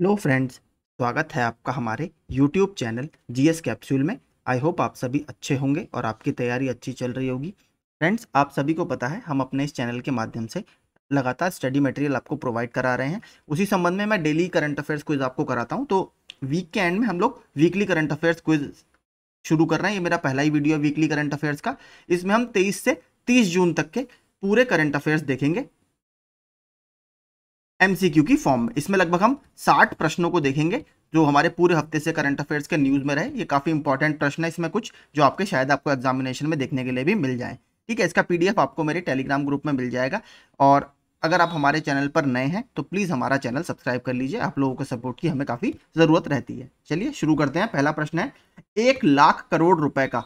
hello friends स्वागत है आपका हमारे यूट्यूब चैनल जीएस कैप्सूल में आई होप आप सभी अच्छे होंगे और आपकी तैयारी अच्छी चल रही होगी फ्रेंड्स आप सभी को पता है हम अपने इस चैनल के माध्यम से लगातार स्टडी मटेरियल आपको प्रोवाइड करा रहे हैं उसी संबंध में मैं डेली करंट अफेयर्स क्विज आपको कराता हूँ तो वीक के एंड में हम लोग वीकली करंट अफेयर्स क्विज शुरू कर रहे हैं ये मेरा पहला ही वीडियो है वीकली करंट अफेयर्स का इसमें हम तेईस से तीस जून तक के पूरे करंट अफेयर्स देखेंगे एमसीक्यू की फॉर्म में इसमें लगभग हम साठ प्रश्नों को देखेंगे जो हमारे पूरे हफ्ते से करंट अफेयर्स के न्यूज़ में रहे ये काफ़ी इंपॉर्टेंट प्रश्न है इसमें कुछ जो आपके शायद आपको एग्जामिनेशन में देखने के लिए भी मिल जाए ठीक है इसका पीडीएफ आपको मेरे टेलीग्राम ग्रुप में मिल जाएगा और अगर आप हमारे चैनल पर नए हैं तो प्लीज़ हमारा चैनल सब्सक्राइब कर लीजिए आप लोगों के सपोर्ट की हमें काफ़ी ज़रूरत रहती है चलिए शुरू करते हैं पहला प्रश्न है एक लाख करोड़ रुपए का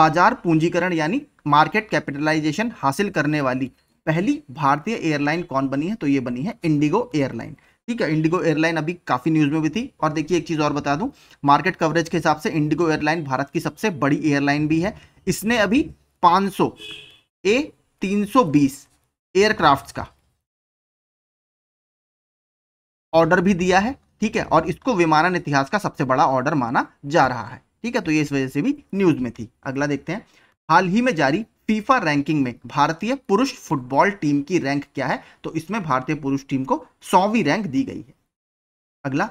बाजार पूंजीकरण यानी मार्केट कैपिटलाइजेशन हासिल करने वाली पहली भारतीय एयरलाइन कौन बनी है तो ये बनी है इंडिगो एयरलाइन ठीक है इंडिगो एयरलाइन अभी काफ़ी न्यूज़ में भी थी और देखिए एक चीज़ और बता दूं मार्केट कवरेज के हिसाब से इंडिगो एयरलाइन भारत की सबसे बड़ी एयरलाइन भी है इसने अभी 500 ए तीन एयरक्राफ्ट्स का ऑर्डर भी दिया है ठीक है और इसको विमानन इतिहास का सबसे बड़ा ऑर्डर माना जा रहा है ठीक है तो ये इस वजह से भी न्यूज़ में थी अगला देखते हैं हाल ही में जारी फीफा रैंकिंग में भारतीय पुरुष फुटबॉल टीम की रैंक क्या है तो इसमें भारतीय पुरुष टीम को सौवीं रैंक दी गई है अगला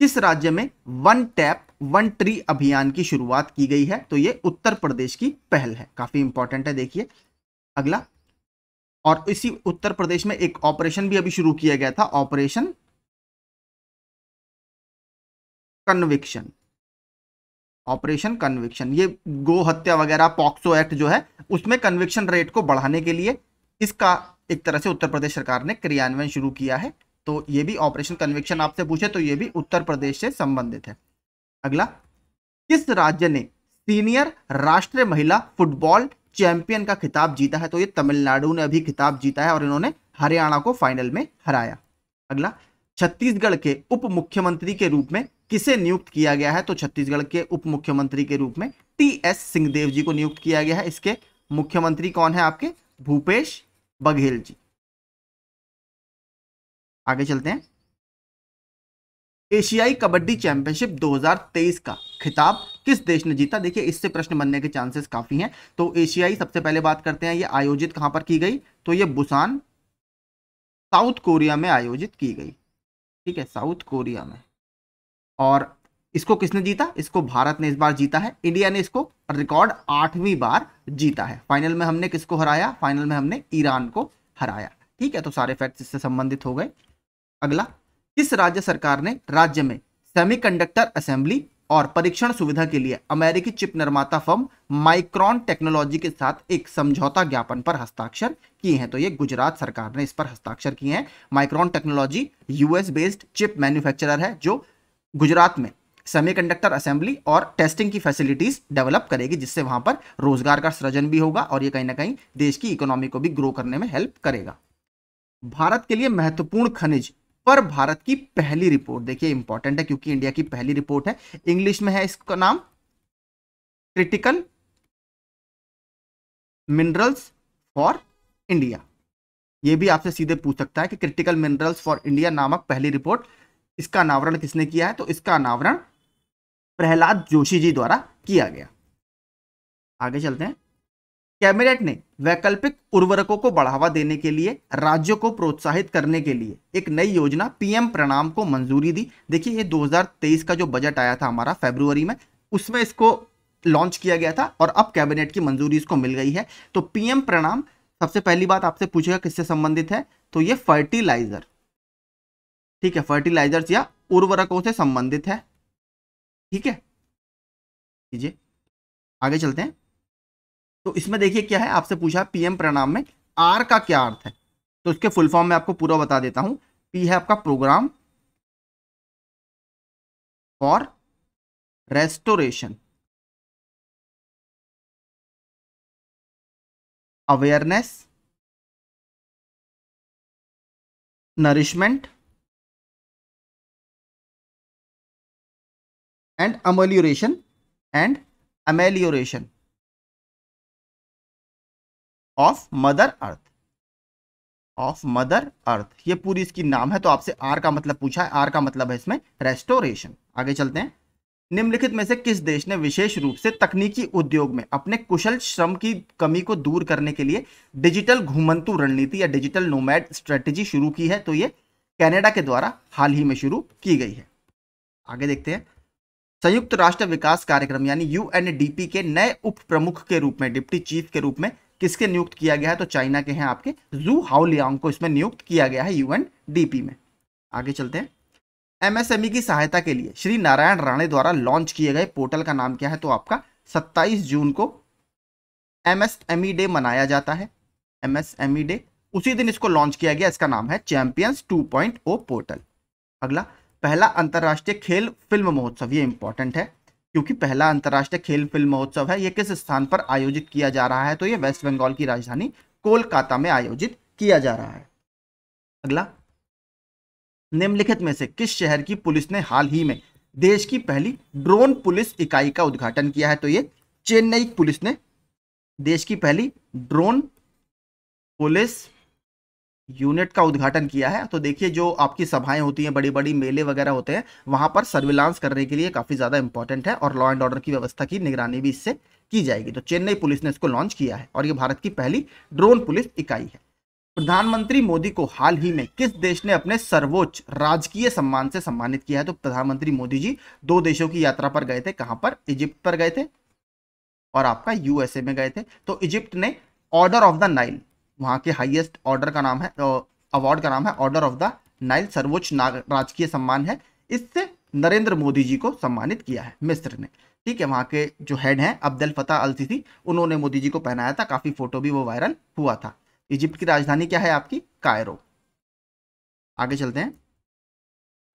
किस राज्य में वन टैप वन ट्री अभियान की शुरुआत की गई है तो यह उत्तर प्रदेश की पहल है काफी इंपॉर्टेंट है देखिए अगला और इसी उत्तर प्रदेश में एक ऑपरेशन भी अभी शुरू किया गया था ऑपरेशन कन्विक्शन ऑपरेशन कन्विक्शन ये गो हत्या वगैरह पॉक्सो एक्ट जो है उसमें कन्विक्शन रेट को बढ़ाने के लिए इसका एक तरह से उत्तर प्रदेश सरकार ने क्रियान्वयन शुरू किया है तो ये भी ऑपरेशन कन्विक्शन आपसे पूछे तो ये भी उत्तर प्रदेश से संबंधित है अगला किस राज्य ने सीनियर राष्ट्रीय महिला फुटबॉल चैंपियन का खिताब जीता है तो ये तमिलनाडु ने अभी खिताब जीता है और इन्होंने हरियाणा को फाइनल में हराया अगला छत्तीसगढ़ के उप मुख्यमंत्री के रूप में किसे नियुक्त किया गया है तो छत्तीसगढ़ के उप मुख्यमंत्री के रूप में टी एस सिंहदेव जी को नियुक्त किया गया है इसके मुख्यमंत्री कौन है आपके भूपेश बघेल जी आगे चलते हैं एशियाई कबड्डी चैंपियनशिप 2023 का खिताब किस देश ने जीता देखिए इससे प्रश्न बनने के चांसेस काफ़ी हैं तो एशियाई सबसे पहले बात करते हैं ये आयोजित कहां पर की गई तो ये बुसान साउथ कोरिया में आयोजित की गई ठीक है साउथ कोरिया में और इसको किसने जीता इसको भारत ने इस बार जीता है इंडिया ने इसको रिकॉर्ड आठवीं बार जीता है फाइनल में हमने किसको हराया फाइनल में हमने ईरान को हराया ठीक है तो सारे फैक्ट्स इससे संबंधित हो गए अगला किस राज्य सरकार ने राज्य में सेमीकंडक्टर असेंबली और परीक्षण सुविधा के लिए अमेरिकी चिप निर्माता फर्म माइक्रॉन टेक्नोलॉजी के साथ एक समझौता ज्ञापन पर हस्ताक्षर किए हैं तो ये गुजरात सरकार ने इस पर हस्ताक्षर किए हैं Micron technology US based chip manufacturer है जो गुजरात में सेमीकंडक्टर असेंबली और टेस्टिंग की फैसिलिटीज डेवलप करेगी जिससे वहां पर रोजगार का सृजन भी होगा और ये कहीं ना कहीं देश की इकोनॉमी को भी ग्रो करने में हेल्प करेगा भारत के लिए महत्वपूर्ण खनिज पर भारत की पहली रिपोर्ट देखिए इंपॉर्टेंट है क्योंकि इंडिया की पहली रिपोर्ट है इंग्लिश में है इसका नाम क्रिटिकल मिनरल्स फॉर इंडिया ये भी आपसे सीधे पूछ सकता है कि क्रिटिकल मिनरल्स फॉर इंडिया नामक पहली रिपोर्ट इसका अनावरण किसने किया है तो इसका अनावरण प्रहलाद जोशी जी द्वारा किया गया आगे चलते हैं कैबिनेट ने वैकल्पिक उर्वरकों को बढ़ावा देने के लिए राज्यों को प्रोत्साहित करने के लिए एक नई योजना पीएम प्रणाम को मंजूरी दी देखिए ये 2023 का जो बजट आया था हमारा फेब्रुवरी में उसमें इसको लॉन्च किया गया था और अब कैबिनेट की मंजूरी इसको मिल गई है तो पीएम प्रणाम सबसे पहली बात आपसे पूछेगा किससे संबंधित है तो ये फर्टिलाइजर ठीक है फर्टिलाइजर्स या उर्वरकों से संबंधित है ठीक है कीजिए आगे चलते हैं तो इसमें देखिए क्या है आपसे पूछा पीएम प्रणाम में आर का क्या अर्थ है तो उसके फुल फॉर्म में आपको पूरा बता देता हूं पी है आपका program for restoration awareness nourishment and amelioration and amelioration of mother earth of mother earth ये पूरी इसकी नाम है तो आपसे आर का मतलब पूछा है आर का मतलब है इसमें रेस्टोरेशन आगे चलते हैं निम्नलिखित में से किस देश ने विशेष रूप से तकनीकी उद्योग में अपने कुशल श्रम की कमी को दूर करने के लिए डिजिटल घुमंतु रणनीति या डिजिटल नोमैड स्ट्रेटेजी शुरू की है तो ये कनाडा के द्वारा हाल ही में शुरू की गई है आगे देखते हैं संयुक्त राष्ट्र विकास कार्यक्रम यानी यूएनडीपी के नए उप प्रमुख के रूप में डिप्टी चीफ के रूप में किसके नियुक्त किया गया है तो चाइना के हैं आपके जू हाउलियांग को इसमें नियुक्त किया गया है यूएनडीपी में आगे चलते हैं एमएसएमई e की सहायता के लिए श्री नारायण राणे द्वारा लॉन्च किए गए पोर्टल का नाम क्या है तो आपका 27 जून को एमएसएमई डे e मनाया जाता है एमएसएमई डे e उसी दिन इसको लॉन्च किया गया इसका नाम है चैंपियंस 2.0 पोर्टल अगला पहला अंतर्राष्ट्रीय खेल फिल्म महोत्सव ये इंपॉर्टेंट है क्योंकि पहला अंतर्राष्ट्रीय खेल फिल्म महोत्सव है ये किस स्थान पर आयोजित किया जा रहा है तो ये वेस्ट बंगाल की राजधानी कोलकाता में आयोजित किया जा रहा है अगला निम्नलिखित में से किस शहर की पुलिस ने हाल ही में देश की पहली ड्रोन पुलिस इकाई का उद्घाटन किया है तो ये चेन्नई पुलिस ने देश की पहली ड्रोन पुलिस यूनिट का उद्घाटन किया है तो देखिए जो आपकी सभाएं होती हैं बड़ी बड़ी मेले वगैरह होते हैं वहां पर सर्विलांस करने के लिए काफ़ी ज़्यादा इंपॉर्टेंट है और लॉ एंड ऑर्डर की व्यवस्था की निगरानी भी इससे की जाएगी तो चेन्नई पुलिस ने इसको लॉन्च किया है और ये भारत की पहली ड्रोन पुलिस इकाई है प्रधानमंत्री मोदी को हाल ही में किस देश ने अपने सर्वोच्च राजकीय सम्मान से सम्मानित किया है तो प्रधानमंत्री मोदी जी दो देशों की यात्रा पर गए थे कहां पर इजिप्ट पर गए थे और आपका यूएसए में गए थे तो इजिप्ट ने ऑर्डर ऑफ द नाइल वहाँ के हाइएस्ट ऑर्डर का नाम है अवार्ड का नाम है ऑर्डर ऑफ द नाइल सर्वोच्च राजकीय सम्मान है इससे नरेंद्र मोदी जी को सम्मानित किया है मिस्र ने ठीक है वहाँ के जो हेड हैं अब्दुल फताह अल सीसी उन्होंने मोदी जी को पहनाया था काफ़ी फोटो भी वो वायरल हुआ था इजिप्ट की राजधानी क्या है आपकी कायरो आगे चलते हैं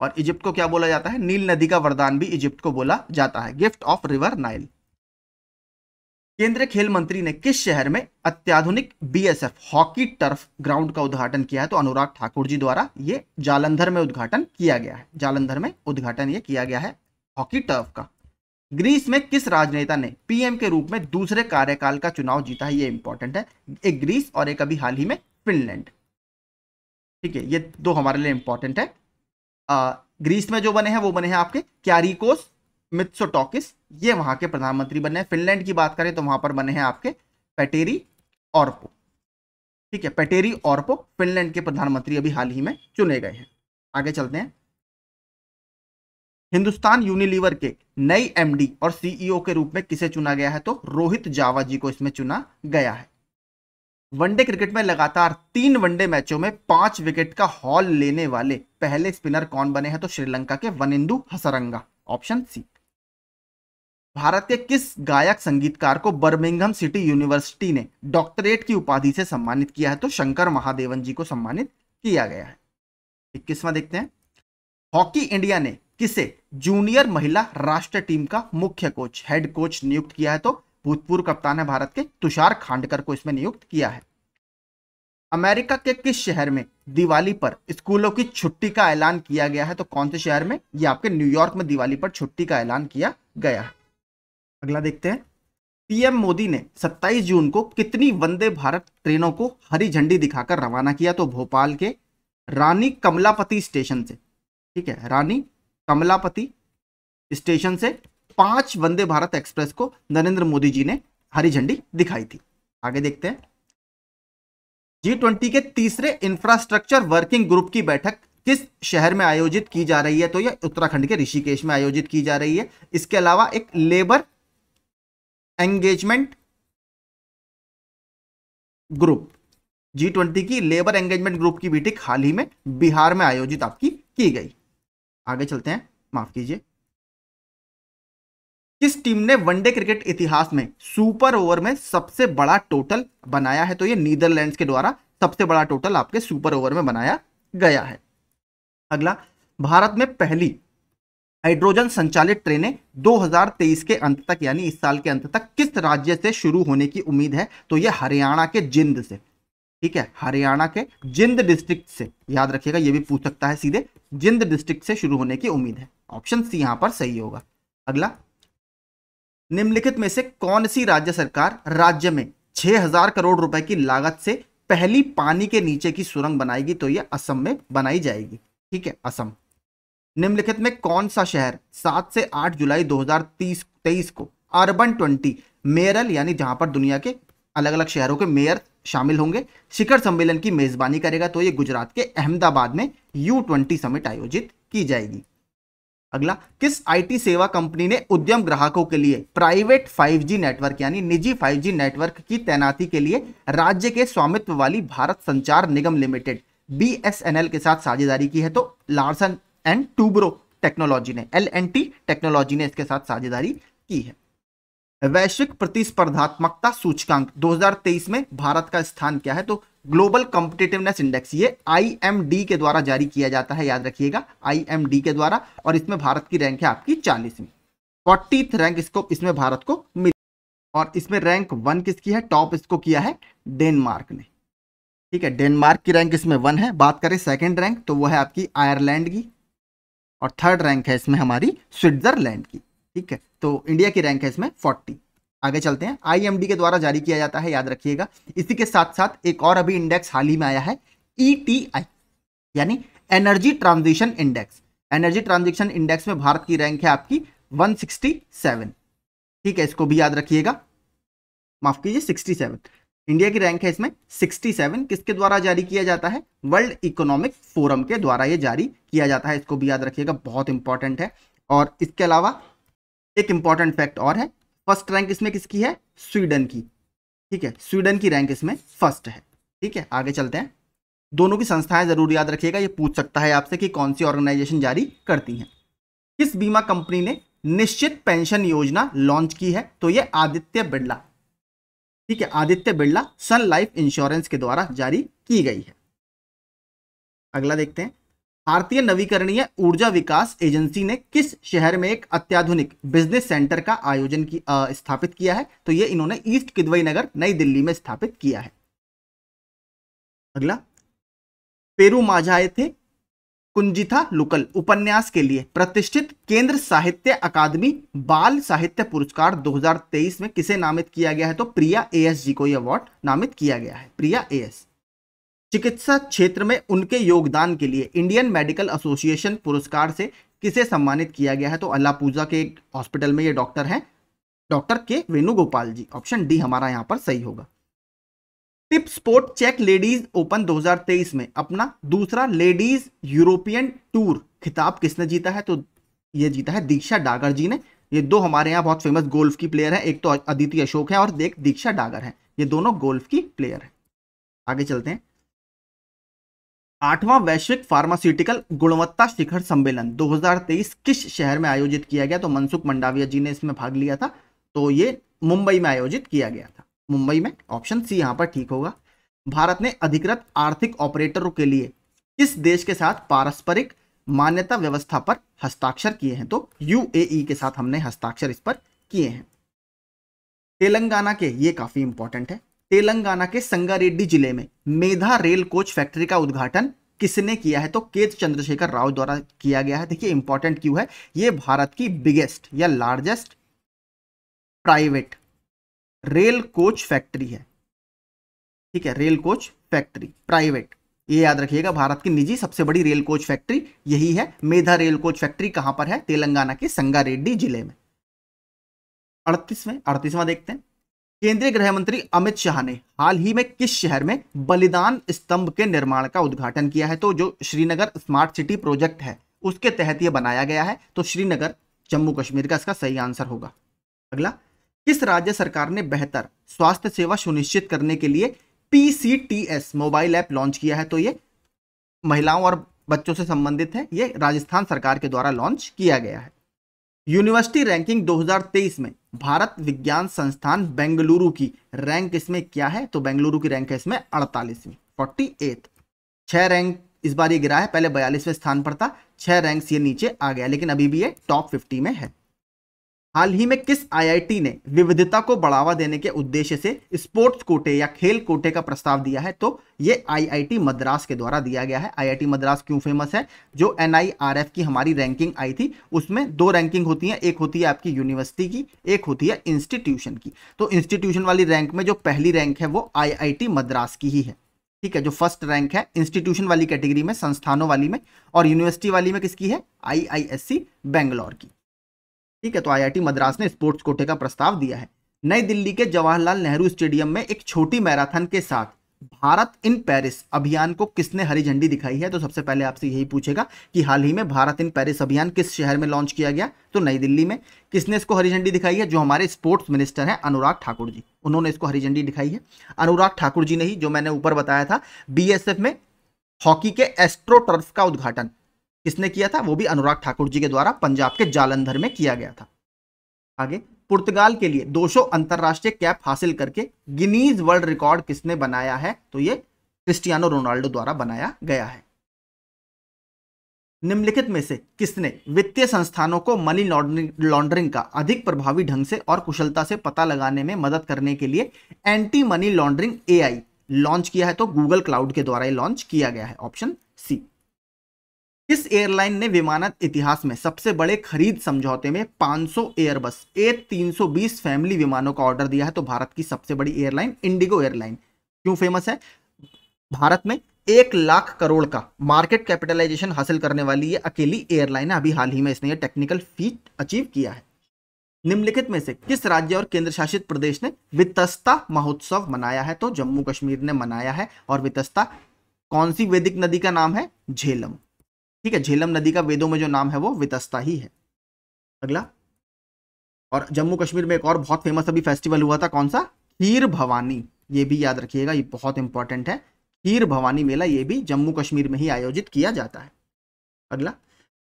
और इजिप्ट को क्या बोला जाता है नील नदी का वरदान भी इजिप्ट को बोला जाता है गिफ्ट ऑफ रिवर नाइल केंद्रीय खेल मंत्री ने किस शहर में अत्याधुनिक बीएसएफ हॉकी टर्फ ग्राउंड का उद्घाटन किया है तो अनुराग ठाकुर जी द्वारा ये जालंधर में उद्घाटन किया गया है जालंधर में उद्घाटन ये किया गया है हॉकी टर्फ का ग्रीस में किस राजनेता ने पीएम के रूप में दूसरे कार्यकाल का चुनाव जीता है ये इंपॉर्टेंट है एक ग्रीस और एक अभी हाल ही में फिनलैंड ठीक है ये दो हमारे लिए इंपॉर्टेंट है आ, ग्रीस में जो बने हैं वो बने हैं आपके क्यारिकोस मित्सोटोकिस ये वहां के प्रधानमंत्री बने हैं फिनलैंड की बात करें तो वहां पर बने हैं आपके पेटेरी ऑर्पो ठीक है पेटेरी ऑर्पो फिनलैंड के प्रधानमंत्री अभी हाल ही में चुने गए हैं आगे चलते हैं हिंदुस्तान यूनिलीवर के नई एमडी और सीईओ के रूप में किसे चुना गया है तो रोहित जावा जी को इसमें चुना गया है वनडे क्रिकेट में लगातार तीन वनडे मैचों में पांच विकेट का हॉल लेने वाले पहले स्पिनर कौन बने हैं तो श्रीलंका के वनिंदु हसरंगा ऑप्शन सी भारत के किस गायक संगीतकार को बर्मिंगम सिटी यूनिवर्सिटी ने डॉक्टरेट की उपाधि से सम्मानित किया है तो शंकर महादेवन जी को सम्मानित किया गया है इक्कीसवा देखते हैं हॉकी इंडिया ने किसे जूनियर महिला राष्ट्रीय टीम का मुख्य कोच हेड कोच नियुक्त किया है तो भूतपूर्व कप्तान है भारत के तुषार खांडकर को इसमें नियुक्त किया है अमेरिका के किस शहर में दिवाली पर स्कूलों की छुट्टी का ऐलान किया गया है तो कौन से शहर में ये आपके न्यूयॉर्क में दिवाली पर छुट्टी का ऐलान किया गया है अगला देखते हैं पीएम मोदी ने 27 जून को कितनी वंदे भारत ट्रेनों को हरी झंडी दिखाकर रवाना किया तो भोपाल के रानी कमलापति स्टेशन से ठीक है रानी कमलापति स्टेशन से पांच वंदे भारत एक्सप्रेस को नरेंद्र मोदी जी ने हरी झंडी दिखाई थी आगे देखते हैं जी ट्वेंटी के तीसरे इंफ्रास्ट्रक्चर वर्किंग ग्रुप की बैठक किस शहर में आयोजित की जा रही है तो यह उत्तराखंड के ऋषिकेश में आयोजित की जा रही है इसके अलावा एक labour engagement group G twenty की लेबर एंगेजमेंट ग्रुप की मीटिंग हाल ही में बिहार में आयोजित आपकी की गई आगे चलते हैं माफ कीजिए किस टीम ने वनडे क्रिकेट इतिहास में सुपर ओवर में सबसे बड़ा टोटल बनाया है तो ये नीदरलैंड्स के द्वारा सबसे बड़ा टोटल आपके सुपर ओवर में बनाया गया है अगला भारत में पहली हाइड्रोजन संचालित ट्रेनें 2023 के अंत तक यानी इस साल के अंत तक किस राज्य से शुरू होने की उम्मीद है तो यह हरियाणा के जिंद से ठीक है हरियाणा के जिंद डिस्ट्रिक्ट से याद रखिएगा यह भी पूछ सकता है सीधे जिंद डिस्ट्रिक्ट से शुरू होने की उम्मीद है ऑप्शन सी यहां पर सही होगा अगला निम्नलिखित में से कौन सी राज्य सरकार राज्य में छह करोड़ रुपए की लागत से पहली पानी के नीचे की सुरंग बनाएगी तो यह असम में बनाई जाएगी ठीक है असम निम्नलिखित में कौन सा शहर सात से आठ जुलाई 2030 तेईस को अर्बन ट्वेंटी मेयरल यानी जहां पर दुनिया के अलग अलग शहरों के मेयर शामिल होंगे शिखर सम्मेलन की मेजबानी करेगा तो ये गुजरात के अहमदाबाद में यू ट्वेंटी समिट आयोजित की जाएगी अगला किस आईटी सेवा कंपनी ने उद्यम ग्राहकों के लिए प्राइवेट 5G नेटवर्क यानी निजी 5G नेटवर्क की तैनाती के लिए राज्य के स्वामित्व वाली भारत संचार निगम लिमिटेड बी के साथ साझेदारी की है तो लार्सन एंड टूब्रो टेक्नोलॉजी ने एल एंड टी टेक्नोलॉजी ने इसके साथ साझेदारी की है वैश्विक प्रतिस्पर्धात्मकता सूचकांक 2023 में भारत का स्थान क्या है तो ग्लोबल कॉम्पिटेटिवनेस इंडेक्स ये आईएमडी के द्वारा जारी किया जाता है याद रखिएगा आईएमडी के द्वारा और इसमें भारत की रैंक है आपकी चालीसवीं फोर्टी रैंक इसको इसमें भारत को मिली और इसमें रैंक वन किसकी है टॉप इसको किया है डेनमार्क ने ठीक है डेनमार्क की रैंक इसमें वन है बात करें सेकंड रैंक तो वो है आपकी आयरलैंड की और थर्ड रैंक है इसमें हमारी स्विट्जरलैंड की ठीक है तो इंडिया की रैंक है इसमें फोर्टी आगे चलते हैं आईएमडी के द्वारा जारी किया जाता है याद रखिएगा इसी के साथ साथ एक और अभी इंडेक्स हाल ही में आया है ईटीआई e यानी energy transition index energy transition index में भारत की रैंक है आपकी 167 ठीक है इसको भी याद रखिएगा माफ कीजिए 67 इंडिया की रैंक है इसमें 67 किसके द्वारा जारी किया जाता है वर्ल्ड इकोनॉमिक फोरम के द्वारा ये जारी किया जाता है इसको भी याद रखिएगा बहुत इंपॉर्टेंट है और इसके अलावा एक इंपॉर्टेंट फैक्ट और है फर्स्ट रैंक इसमें किसकी है स्वीडन की ठीक है स्वीडन की रैंक इसमें फर्स्ट है ठीक है आगे चलते हैं दोनों की संस्थाएं जरूर याद रखिएगा ये पूछ सकता है आपसे कि कौन सी ऑर्गेनाइजेशन जारी करती हैं किस बीमा कंपनी ने निश्चित पेंशन योजना लॉन्च की है तो ये आदित्य बिरला ठीक है Aditya Birla sun life insurance के द्वारा जारी की गई है अगला देखते हैं भारतीय नवीकरणीय ऊर्जा विकास एजेंसी ने किस शहर में एक अत्याधुनिक बिजनेस सेंटर का आयोजन की आ, स्थापित किया है तो ये इन्होंने ईस्ट किदवई नगर नई दिल्ली में स्थापित किया है अगला पेरू माझाए थे कुंजिथा लुकल उपन्यास के लिए प्रतिष्ठित केंद्र साहित्य अकादमी बाल साहित्य पुरस्कार 2023 में किसे नामित किया गया है तो प्रिया एएस जी को यह अवार्ड नामित किया गया है प्रिया एएस चिकित्सा क्षेत्र में उनके योगदान के लिए इंडियन मेडिकल एसोसिएशन पुरस्कार से किसे सम्मानित किया गया है तो अल्लाह पूजा के एक हॉस्पिटल में ये डॉक्टर हैं डॉक्टर के वेणुगोपाल जी ऑप्शन डी हमारा यहाँ पर सही होगा टिप स्पोर्ट चेक लेडीज ओपन 2023 में अपना दूसरा लेडीज यूरोपियन टूर खिताब किसने जीता है तो ये जीता है दीक्षा डागर जी ने ये दो हमारे यहाँ बहुत फेमस गोल्फ की प्लेयर है एक तो अदिति अशोक है और एक दीक्षा डागर है ये दोनों गोल्फ की प्लेयर है आगे चलते हैं आठवां वैश्विक फार्मास्यूटिकल गुणवत्ता शिखर सम्मेलन 2023 किस शहर में आयोजित किया गया तो मनसुख मंडाविया जी ने इसमें भाग लिया था तो ये मुंबई में आयोजित किया गया था मुंबई में ऑप्शन सी यहाँ पर ठीक होगा भारत ने अधिकृत आर्थिक ऑपरेटरों के लिए किस देश के साथ पारस्परिक मान्यता व्यवस्था पर हस्ताक्षर किए हैं तो यूएई e के साथ हमने हस्ताक्षर इस पर किए हैं तेलंगाना के ये काफी इंपॉर्टेंट है तेलंगाना के संगारेड्डी जिले में मेधा रेल कोच फैक्ट्री का उद्घाटन किसने किया है तो केत चंद्रशेखर राव द्वारा किया गया है देखिए इंपॉर्टेंट क्यों है ये भारत की बिगेस्ट या largest private rail coach factory है ठीक है रेल कोच फैक्ट्री प्राइवेट ये याद रखिएगा भारत की निजी सबसे बड़ी रेल कोच फैक्ट्री यही है मेधा रेल कोच फैक्ट्री कहां पर है तेलंगाना के संगारेड्डी जिले में अड़तीसवें अड़तीसवा देखते हैं केंद्रीय गृह मंत्री अमित शाह ने हाल ही में किस शहर में बलिदान स्तंभ के निर्माण का उद्घाटन किया है तो जो श्रीनगर स्मार्ट सिटी प्रोजेक्ट है उसके तहत यह बनाया गया है तो श्रीनगर जम्मू कश्मीर का इसका सही आंसर होगा अगला किस राज्य सरकार ने बेहतर स्वास्थ्य सेवा सुनिश्चित करने के लिए पीसीटीएस मोबाइल ऐप लॉन्च किया है तो ये महिलाओं और बच्चों से संबंधित है ये राजस्थान सरकार के द्वारा लॉन्च किया गया है यूनिवर्सिटी रैंकिंग 2023 में भारत विज्ञान संस्थान बेंगलुरु की रैंक इसमें क्या है तो बेंगलुरु की रैंक है इसमें अड़तालीसवीं फोर्टी एथ छह रैंक इस बार ये गिरा है पहले बयालीसवें स्थान पर था छह रैंक ये नीचे आ गया लेकिन अभी भी ये टॉप फिफ्टी में है हाल ही में किस आईआईटी ने विविधता को बढ़ावा देने के उद्देश्य से स्पोर्ट्स कोटे या खेल कोटे का प्रस्ताव दिया है तो ये आईआईटी मद्रास के द्वारा दिया गया है आईआईटी मद्रास क्यों फेमस है जो एनआईआरएफ की हमारी रैंकिंग आई थी उसमें दो रैंकिंग होती है एक होती है आपकी यूनिवर्सिटी की एक होती है इंस्टीट्यूशन की तो इंस्टीट्यूशन वाली रैंक में जो पहली रैंक है वो आई मद्रास की ही है ठीक है जो फर्स्ट रैंक है इंस्टीट्यूशन वाली कैटेगरी में संस्थानों वाली में और यूनिवर्सिटी वाली में किसकी है आई बेंगलोर की ठीक है तो आईआईटी मद्रास ने स्पोर्ट्स कोटे का प्रस्ताव दिया है नई दिल्ली के जवाहरलाल नेहरू स्टेडियम में एक छोटी मैराथन के साथ भारत इन पेरिस अभियान को किसने हरी झंडी दिखाई है तो सबसे पहले आपसे यही पूछेगा कि हाल ही में भारत इन पेरिस अभियान किस शहर में लॉन्च किया गया तो नई दिल्ली में किसने इसको हरी झंडी दिखाई है जो हमारे स्पोर्ट्स मिनिस्टर हैं अनुराग ठाकुर जी उन्होंने इसको हरी झंडी दिखाई है अनुराग ठाकुर जी ने ही जो मैंने ऊपर बताया था बीएसएफ में हॉकी के एस्ट्रोटर्फ का उद्घाटन किसने किया था वो भी अनुराग ठाकुर जी के द्वारा पंजाब के जालंधर में किया गया था आगे पुर्तगाल के लिए 200 अंतरराष्ट्रीय कैप हासिल करके गिनीज वर्ल्ड रिकॉर्ड किसने बनाया है तो ये क्रिस्टियानो रोनाल्डो द्वारा बनाया गया है निम्नलिखित में से किसने वित्तीय संस्थानों को मनी लॉन्ड्रिंग का अधिक प्रभावी ढंग से और कुशलता से पता लगाने में मदद करने के लिए anti money laundering AI launch किया है तो गूगल क्लाउड के द्वारा लॉन्च किया गया है ऑप्शन सी किस एयरलाइन ने विमानत इतिहास में सबसे बड़े खरीद समझौते में 500 एयरबस ए तीन फैमिली विमानों का ऑर्डर दिया है तो भारत की सबसे बड़ी एयरलाइन इंडिगो एयरलाइन क्यों फेमस है भारत में एक लाख करोड़ का मार्केट कैपिटलाइजेशन हासिल करने वाली ये अकेली एयरलाइन है अभी हाल ही में इसने ये टेक्निकल फीट अचीव किया है निम्नलिखित में से किस राज्य और केंद्र शासित प्रदेश ने वितस्ता महोत्सव मनाया है तो जम्मू कश्मीर ने मनाया है और वितस्ता कौन सी वैदिक नदी का नाम है झेलम ठीक है झेलम नदी का वेदों में जो नाम है वो वितस्ता ही है अगला और जम्मू कश्मीर में एक और बहुत फेमस अभी फेस्टिवल हुआ था कौन सा खीर भवानी ये भी याद रखिएगा ये बहुत इंपॉर्टेंट है खीर भवानी मेला ये भी जम्मू कश्मीर में ही आयोजित किया जाता है अगला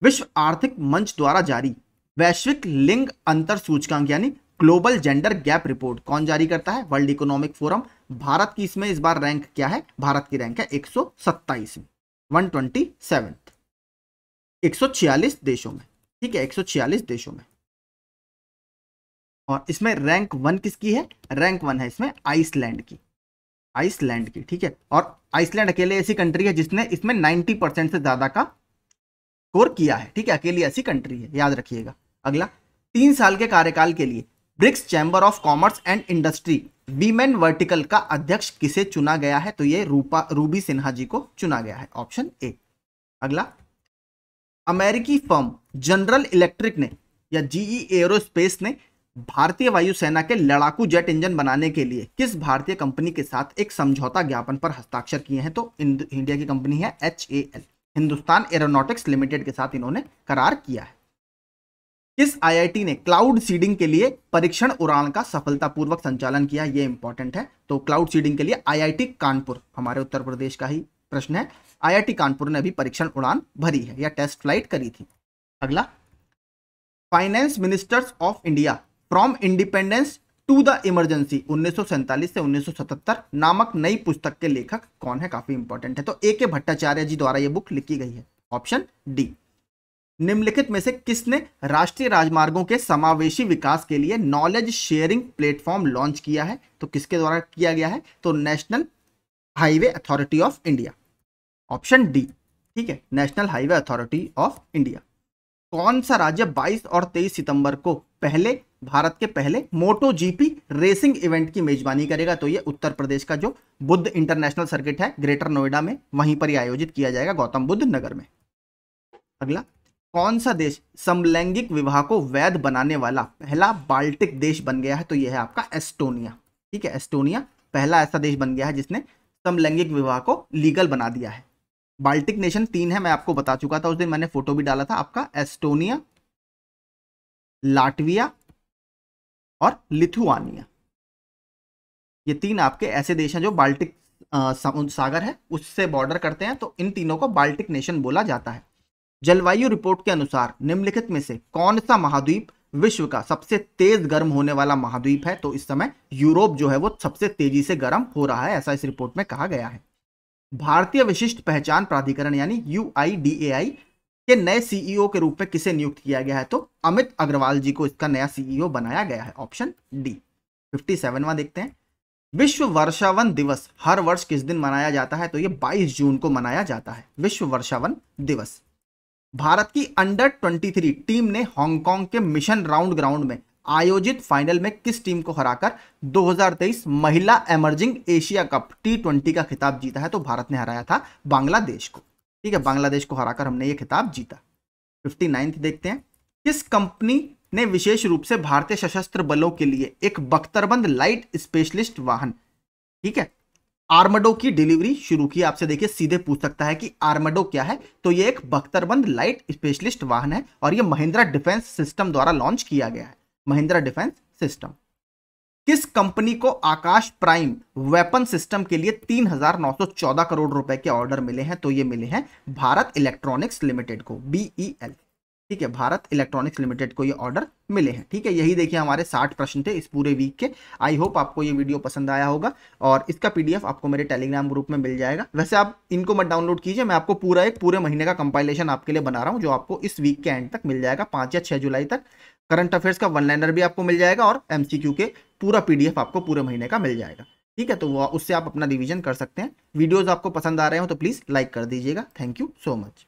विश्व आर्थिक मंच द्वारा जारी वैश्विक लिंग अंतर सूचकांक यानी ग्लोबल जेंडर गैप रिपोर्ट कौन जारी करता है वर्ल्ड इकोनॉमिक फोरम भारत की इसमें इस बार रैंक क्या है भारत की रैंक है एक सौ सत्ताईस वन ट्वेंटी सेवेंथ 146 देशों में ठीक है 146 देशों में और इसमें रैंक वन किसकी है रैंक वन है इसमें आइसलैंड की आइसलैंड की ठीक है और आइसलैंड अकेले ऐसी कंट्री है जिसने इसमें 90 परसेंट से ज़्यादा का स्कोर किया है ठीक है अकेली ऐसी कंट्री है याद रखिएगा अगला तीन साल के कार्यकाल के लिए BRICS chamber of commerce and industry women vertical का अध्यक्ष किसे चुना गया है तो ये रूपा रूबी सिन्हा जी को चुना गया है ऑप्शन ए अगला अमेरिकी फर्म जनरल इलेक्ट्रिक ने या जीई एरोस्पेस e ने भारतीय वायुसेना के लड़ाकू जेट इंजन बनाने के लिए किस भारतीय कंपनी के साथ एक समझौता ज्ञापन पर हस्ताक्षर किए हैं तो इंडिया की कंपनी है H A L Hindustan aeronautics limited के साथ इन्होंने करार किया है किस आईआईटी ने क्लाउड सीडिंग के लिए परीक्षण उड़ान का सफलतापूर्वक संचालन किया ये इंपॉर्टेंट है तो क्लाउड सीडिंग के लिए आईआईटी कानपुर हमारे उत्तर प्रदेश का ही प्रश्न है आईआईटी कानपुर ने भी परीक्षण उड़ान भरी है या टेस्ट फ्लाइट करी थी अगला finance ministers of India from independence to the emergency उन्नीस से 1977 नामक नई पुस्तक के लेखक कौन है काफी इंपॉर्टेंट है तो ए के भट्टाचार्य जी द्वारा यह बुक लिखी गई है ऑप्शन डी निम्नलिखित में से किसने राष्ट्रीय राजमार्गों के समावेशी विकास के लिए नॉलेज शेयरिंग प्लेटफॉर्म लॉन्च किया है तो किसके द्वारा किया गया है तो national highway authority of India option D ठीक है national highway authority of India कौन सा राज्य 22 और 23 सितंबर को पहले भारत के पहले मोटो जीपी रेसिंग इवेंट की मेजबानी करेगा तो ये उत्तर प्रदेश का जो बुद्ध इंटरनेशनल सर्किट है ग्रेटर नोएडा में वहीं पर ही आयोजित किया जाएगा गौतम बुद्ध नगर में अगला कौन सा देश समलैंगिक विवाह को वैध बनाने वाला पहला बाल्टिक देश बन गया है तो यह है आपका एस्टोनिया ठीक है एस्टोनिया पहला ऐसा देश बन गया है जिसने समलैंगिक विवाह को लीगल बना दिया है बाल्टिक नेशन तीन है मैं आपको बता चुका था उस दिन मैंने फोटो भी डाला था आपका एस्टोनिया लाटविया और लिथुआनिया ये तीन आपके ऐसे देश हैं जो बाल्टिक सागर है उससे बॉर्डर करते हैं तो इन तीनों को बाल्टिक नेशन बोला जाता है जलवायु रिपोर्ट के अनुसार निम्नलिखित में से कौन सा महाद्वीप विश्व का सबसे तेज गर्म होने वाला महाद्वीप है तो इस समय यूरोप जो है वो सबसे तेजी से गर्म हो रहा है ऐसा इस रिपोर्ट में कहा गया है भारतीय विशिष्ट पहचान प्राधिकरण यानी यू के नए सीईओ e के रूप में किसे नियुक्त किया गया है तो अमित अग्रवाल जी को इसका नया सीईओ e बनाया गया है ऑप्शन डी फिफ्टी सेवनवा देखते हैं विश्व वर्षावन दिवस हर वर्ष किस दिन मनाया जाता है तो ये 22 जून को मनाया जाता है विश्व वर्षावन दिवस भारत की अंडर 23 टीम ने हांगकांग के मिशन राउंड ग्राउंड में आयोजित फाइनल में किस टीम को हराकर 2023 महिला एमर्जिंग एशिया कप टी का खिताब जीता है तो भारत ने हराया था बांग्लादेश को ठीक है बांग्लादेश को हराकर हमने ये खिताब जीता फिफ्टी देखते हैं किस कंपनी ने विशेष रूप से भारतीय सशस्त्र बलों के लिए एक बख्तरबंद लाइट स्पेशलिस्ट वाहन ठीक है आर्मडो की डिलीवरी शुरू की आपसे देखिए सीधे पूछ सकता है कि आर्मडो क्या है तो ये एक बख्तरबंद लाइट स्पेशलिस्ट वाहन है और ये महिंद्रा डिफेंस सिस्टम द्वारा लॉन्च किया गया है महिंद्रा डिफेंस सिस्टम किस कंपनी को आकाश प्राइम वेपन सिस्टम के लिए 3,914 करोड़ रुपए के ऑर्डर मिले हैं तो ये मिले हैं भारत इलेक्ट्रॉनिक्स लिमिटेड को बीईएल e ठीक है भारत इलेक्ट्रॉनिक्स लिमिटेड को ये ऑर्डर मिले हैं ठीक है यही देखिए हमारे 60 प्रश्न थे इस पूरे वीक के आई होप आपको ये वीडियो पसंद आया होगा और इसका पीडीएफ आपको मेरे टेलीग्राम ग्रुप में मिल जाएगा वैसे आप इनको मत डाउनलोड कीजिए मैं आपको पूरा एक पूरे महीने का कंपाइलेशन आपके लिए बना रहा हूँ जो आपको इस वीक के एंड तक मिल जाएगा पाँच या छः जुलाई तक करंट अफेयर्स का वन लाइनर भी आपको मिल जाएगा और एम के पूरा पी आपको पूरे महीने का मिल जाएगा ठीक है तो वो उससे आप अपना रिविजन कर सकते हैं वीडियोज़ आपको पसंद आ रहे हो तो प्लीज़ लाइक कर दीजिएगा थैंक यू सो मच